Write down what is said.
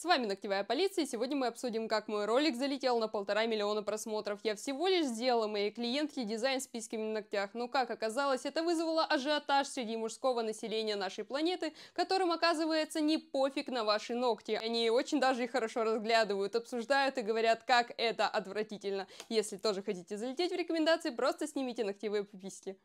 С вами Ногтевая полиция, и сегодня мы обсудим, как мой ролик залетел на полтора миллиона просмотров. Я всего лишь сделала моей клиентке дизайн с письками на ногтях, но, как оказалось, это вызвало ажиотаж среди мужского населения нашей планеты, которым, оказывается, не пофиг на ваши ногти. Они очень даже и хорошо разглядывают, обсуждают и говорят, как это отвратительно. Если тоже хотите залететь в рекомендации, просто снимите ногтевые письки.